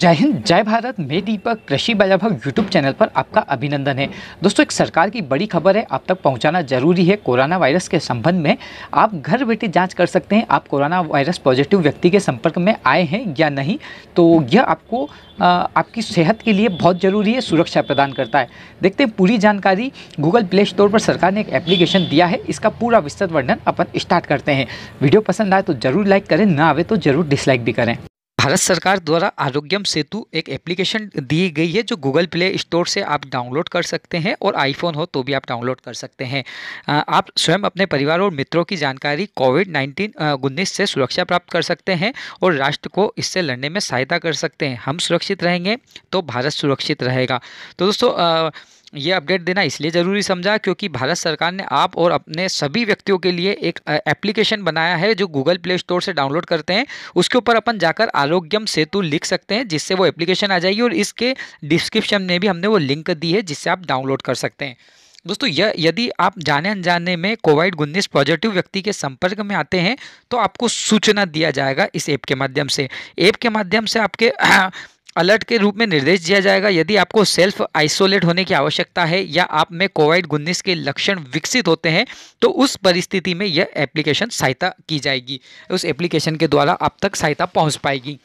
जय हिंद जय भारत मैं दीपक कृषि बाजाभाग यूट्यूब चैनल पर आपका अभिनंदन है दोस्तों एक सरकार की बड़ी खबर है आप तक पहुंचाना जरूरी है कोरोना वायरस के संबंध में आप घर बैठे जांच कर सकते हैं आप कोरोना वायरस पॉजिटिव व्यक्ति के संपर्क में आए हैं या नहीं तो यह आपको आपकी सेहत के लिए बहुत ज़रूरी है सुरक्षा प्रदान करता है देखते हैं पूरी जानकारी गूगल प्ले स्टोर पर सरकार ने एक एप्लीकेशन दिया है इसका पूरा विस्तृत वर्णन अपन स्टार्ट करते हैं वीडियो पसंद आए तो ज़रूर लाइक करें ना आवे तो ज़रूर डिसलाइक भी करें भारत सरकार द्वारा आरोग्यम सेतु एक एप्लीकेशन दी गई है जो गूगल प्ले स्टोर से आप डाउनलोड कर सकते हैं और आईफोन हो तो भी आप डाउनलोड कर सकते हैं आप स्वयं अपने परिवार और मित्रों की जानकारी कोविड नाइन्टीन उन्नीस से सुरक्षा प्राप्त कर सकते हैं और राष्ट्र को इससे लड़ने में सहायता कर सकते हैं हम सुरक्षित रहेंगे तो भारत सुरक्षित रहेगा तो दोस्तों ये अपडेट देना इसलिए ज़रूरी समझा क्योंकि भारत सरकार ने आप और अपने सभी व्यक्तियों के लिए एक एप्लीकेशन बनाया है जो गूगल प्ले स्टोर से डाउनलोड करते हैं उसके ऊपर अपन जाकर आरोग्यम सेतु लिख सकते हैं जिससे वो एप्लीकेशन आ जाएगी और इसके डिस्क्रिप्शन में भी हमने वो लिंक दी है जिससे आप डाउनलोड कर सकते हैं दोस्तों यदि आप जाने अनजाने में कोविड उन्नीस पॉजिटिव व्यक्ति के संपर्क में आते हैं तो आपको सूचना दिया जाएगा इस ऐप के माध्यम से ऐप के माध्यम से आपके अलर्ट के रूप में निर्देश दिया जाएगा यदि आपको सेल्फ आइसोलेट होने की आवश्यकता है या आप में कोविड उन्नीस के लक्षण विकसित होते हैं तो उस परिस्थिति में यह एप्लीकेशन सहायता की जाएगी उस एप्लीकेशन के द्वारा आप तक सहायता पहुँच पाएगी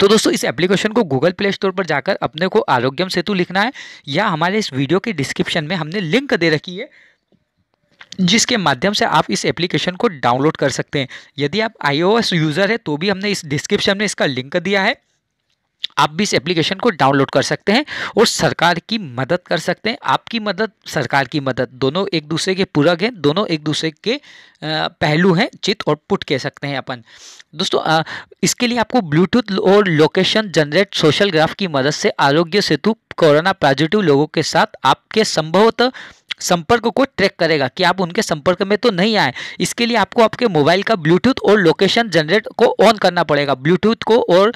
तो दोस्तों इस एप्लीकेशन को गूगल प्ले स्टोर पर जाकर अपने को आरोग्यम सेतु लिखना है या हमारे इस वीडियो के डिस्क्रिप्शन में हमने लिंक दे रखी है जिसके माध्यम से आप इस एप्लीकेशन को डाउनलोड कर सकते हैं यदि आप आईओएस यूज़र है तो भी हमने इस डिस्क्रिप्शन में इसका लिंक दिया है आप भी इस एप्लीकेशन को डाउनलोड कर सकते हैं और सरकार की मदद कर सकते हैं आपकी मदद सरकार की मदद दोनों एक दूसरे के पूरक हैं दोनों एक दूसरे के पहलू हैं चित और पुट कह सकते हैं अपन दोस्तों इसके लिए आपको ब्लूटूथ और लोकेशन जनरेट सोशल ग्राफ की मदद से आरोग्य सेतु कोरोना पॉजिटिव लोगों के साथ आपके संभवतः संपर्क को ट्रैक करेगा कि आप उनके संपर्क में तो नहीं आए इसके लिए आपको आपके मोबाइल का ब्लूटूथ और लोकेशन जनरेट को ऑन करना पड़ेगा ब्लूटूथ को और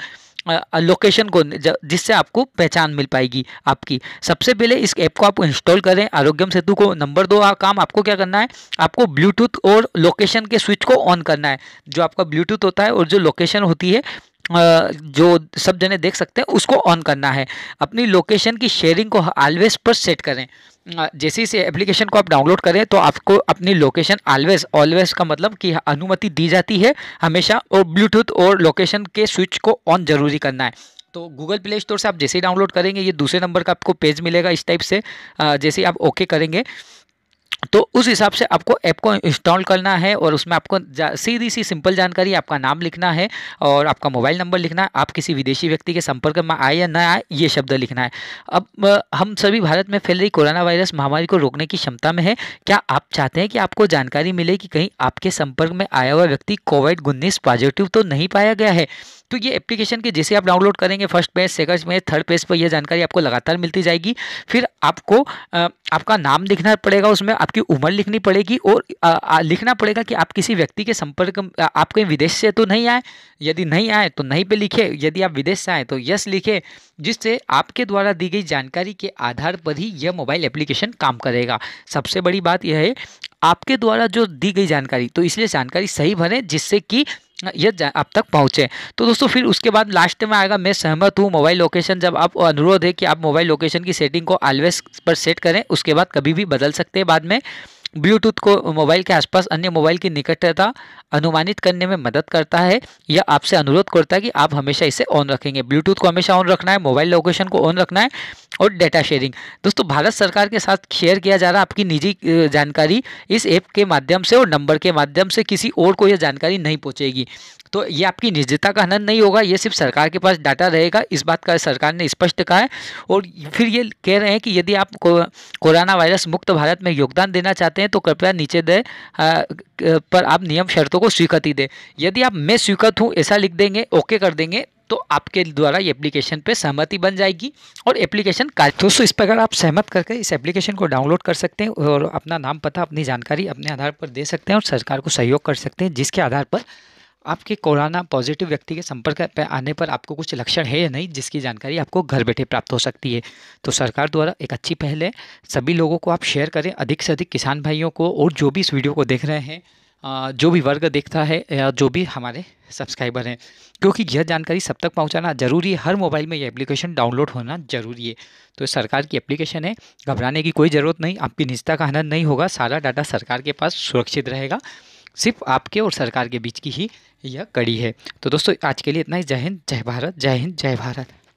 लोकेशन को जिससे आपको पहचान मिल पाएगी आपकी सबसे पहले इस ऐप को आप इंस्टॉल करें आरोग्यम सेतु को नंबर दो आ, काम आपको क्या करना है आपको ब्लूटूथ और लोकेशन के स्विच को ऑन करना है जो आपका ब्लूटूथ होता है और जो लोकेशन होती है जो सब जने देख सकते हैं उसको ऑन करना है अपनी लोकेशन की शेयरिंग को ऑलवेज पर सेट करें जैसे इस एप्लीकेशन को आप डाउनलोड करें तो आपको अपनी लोकेशन ऑलवेज ऑलवेज का मतलब कि अनुमति दी जाती है हमेशा और ब्लूटूथ और लोकेशन के स्विच को ऑन जरूरी करना है तो गूगल प्ले स्टोर से आप जैसे ही डाउनलोड करेंगे ये दूसरे नंबर का आपको पेज मिलेगा इस टाइप से जैसे ही आप ओके करेंगे तो उस हिसाब से आपको ऐप को इंस्टॉल करना है और उसमें आपको सीधी सी सिंपल जानकारी आपका नाम लिखना है और आपका मोबाइल नंबर लिखना है आप किसी विदेशी व्यक्ति के संपर्क में आए या ना आए ये शब्द लिखना है अब हम सभी भारत में फैल रही कोरोना वायरस महामारी को रोकने की क्षमता में है क्या आप चाहते हैं कि आपको जानकारी मिले कि कहीं आपके संपर्क में आया हुआ व्यक्ति कोविड उन्नीस पॉजिटिव तो नहीं पाया गया है तो ये एप्लीकेशन के जैसे आप डाउनलोड करेंगे first page second page third page पर यह जानकारी आपको लगातार मिलती जाएगी फिर आपको आपका नाम लिखना पड़ेगा उसमें आपकी उम्र लिखनी पड़ेगी और लिखना पड़ेगा कि आप किसी व्यक्ति के संपर्क आप कहीं विदेश से तो नहीं आए यदि नहीं आए तो नहीं पे लिखे यदि आप विदेश से आए तो यस लिखे जिससे आपके द्वारा दी गई जानकारी के आधार पर ही यह मोबाइल एप्लीकेशन काम करेगा सबसे बड़ी बात यह है आपके द्वारा जो दी गई जानकारी तो इसलिए जानकारी सही भरें जिससे कि यद आप तक पहुँचे तो दोस्तों फिर उसके बाद लास्ट में आएगा मैं सहमत हूँ मोबाइल लोकेशन जब आप अनुरोध है कि आप मोबाइल लोकेशन की सेटिंग को ऑलवेज पर सेट करें उसके बाद कभी भी बदल सकते हैं बाद में ब्लूटूथ को मोबाइल के आसपास अन्य मोबाइल की निकटता अनुमानित करने में मदद करता है या आपसे अनुरोध करता है कि आप हमेशा इसे ऑन रखेंगे ब्लूटूथ को हमेशा ऑन रखना है मोबाइल लोकेशन को ऑन रखना है और डेटा शेयरिंग दोस्तों भारत सरकार के साथ शेयर किया जा रहा आपकी निजी जानकारी इस ऐप के माध्यम से और नंबर के माध्यम से किसी और को यह जानकारी नहीं पहुँचेगी तो ये आपकी निजता का हनन नहीं होगा ये सिर्फ सरकार के पास डाटा रहेगा इस बात का सरकार ने स्पष्ट कहा है और फिर ये कह रहे हैं कि यदि आप कोरोना वायरस मुक्त भारत में योगदान देना चाहते हैं तो कृपया नीचे दे पर आप नियम शर्तों को स्वीकृति दे यदि आप मैं स्वीकृत हूँ ऐसा लिख देंगे ओके कर देंगे तो आपके द्वारा ये एप्लीकेशन पे सहमति बन जाएगी और एप्लीकेशन का दोस्तों इस प्रकार आप सहमत करके इस एप्लीकेशन को डाउनलोड कर सकते हैं और अपना नाम पता अपनी जानकारी अपने आधार पर दे सकते हैं और सरकार को सहयोग कर सकते हैं जिसके आधार पर आपके कोरोना पॉजिटिव व्यक्ति के संपर्क पर आने पर आपको कुछ लक्षण है या नहीं जिसकी जानकारी आपको घर बैठे प्राप्त हो सकती है तो सरकार द्वारा एक अच्छी पहल है सभी लोगों को आप शेयर करें अधिक से अधिक किसान भाइयों को और जो भी इस वीडियो को देख रहे हैं जो भी वर्ग देखता है या जो भी हमारे सब्सक्राइबर हैं क्योंकि यह जानकारी सब तक पहुंचाना ज़रूरी है हर मोबाइल में यह एप्लीकेशन डाउनलोड होना ज़रूरी है तो सरकार की एप्लीकेशन है घबराने की कोई ज़रूरत नहीं आपकी निजता का आनंद नहीं होगा सारा डाटा सरकार के पास सुरक्षित रहेगा सिर्फ आपके और सरकार के बीच की ही यह कड़ी है तो दोस्तों आज के लिए इतना ही जय हिंद जय भारत जय हिंद जय भारत